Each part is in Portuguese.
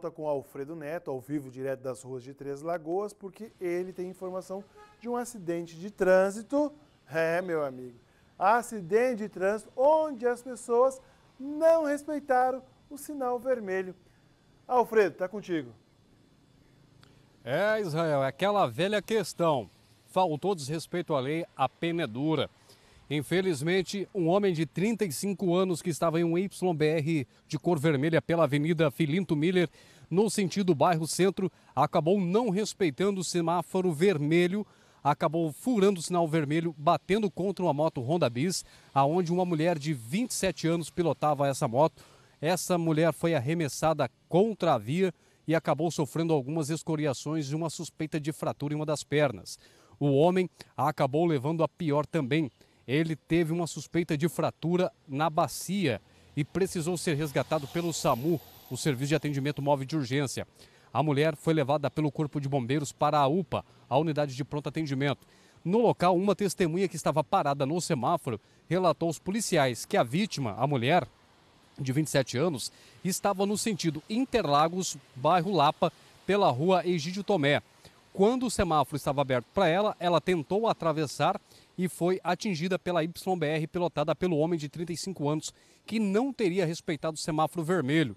volta com Alfredo Neto, ao vivo direto das ruas de Três Lagoas, porque ele tem informação de um acidente de trânsito. É, meu amigo, acidente de trânsito onde as pessoas não respeitaram o sinal vermelho. Alfredo, tá contigo. É, Israel, é aquela velha questão. Faltou desrespeito à lei, a pena é dura. Infelizmente, um homem de 35 anos que estava em um YBR de cor vermelha pela Avenida Filinto Miller, no sentido bairro centro, acabou não respeitando o semáforo vermelho, acabou furando o sinal vermelho, batendo contra uma moto Honda Bis, aonde uma mulher de 27 anos pilotava essa moto. Essa mulher foi arremessada contra a via e acabou sofrendo algumas escoriações e uma suspeita de fratura em uma das pernas. O homem acabou levando a pior também ele teve uma suspeita de fratura na bacia e precisou ser resgatado pelo SAMU, o Serviço de Atendimento Móvel de Urgência. A mulher foi levada pelo Corpo de Bombeiros para a UPA, a Unidade de Pronto Atendimento. No local, uma testemunha que estava parada no semáforo relatou aos policiais que a vítima, a mulher de 27 anos, estava no sentido Interlagos, bairro Lapa, pela rua Egídio Tomé. Quando o semáforo estava aberto para ela, ela tentou atravessar e foi atingida pela YBR pilotada pelo homem de 35 anos que não teria respeitado o semáforo vermelho.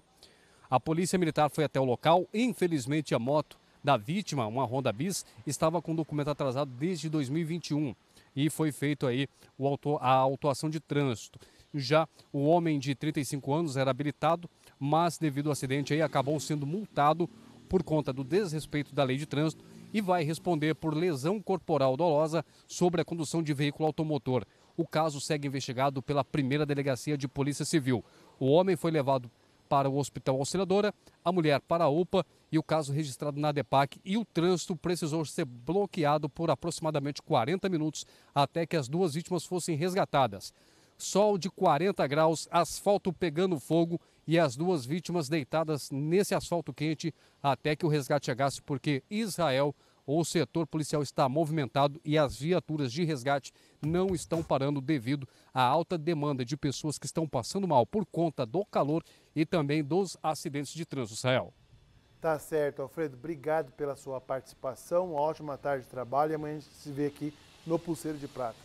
A polícia militar foi até o local. Infelizmente, a moto da vítima, uma Honda Bis, estava com o documento atrasado desde 2021 e foi feito aí auto, a autuação de trânsito. Já o homem de 35 anos era habilitado, mas devido ao acidente aí acabou sendo multado por conta do desrespeito da lei de trânsito e vai responder por lesão corporal dolosa sobre a condução de veículo automotor. O caso segue investigado pela primeira delegacia de Polícia Civil. O homem foi levado para o Hospital Auxiliadora, a mulher para a UPA e o caso registrado na DEPAC. E o trânsito precisou ser bloqueado por aproximadamente 40 minutos até que as duas vítimas fossem resgatadas. Sol de 40 graus, asfalto pegando fogo e as duas vítimas deitadas nesse asfalto quente até que o resgate chegasse, porque Israel o setor policial está movimentado e as viaturas de resgate não estão parando devido à alta demanda de pessoas que estão passando mal por conta do calor e também dos acidentes de trânsito, Israel. Tá certo, Alfredo. Obrigado pela sua participação. Uma ótima tarde de trabalho e amanhã a gente se vê aqui no Pulseiro de Prata.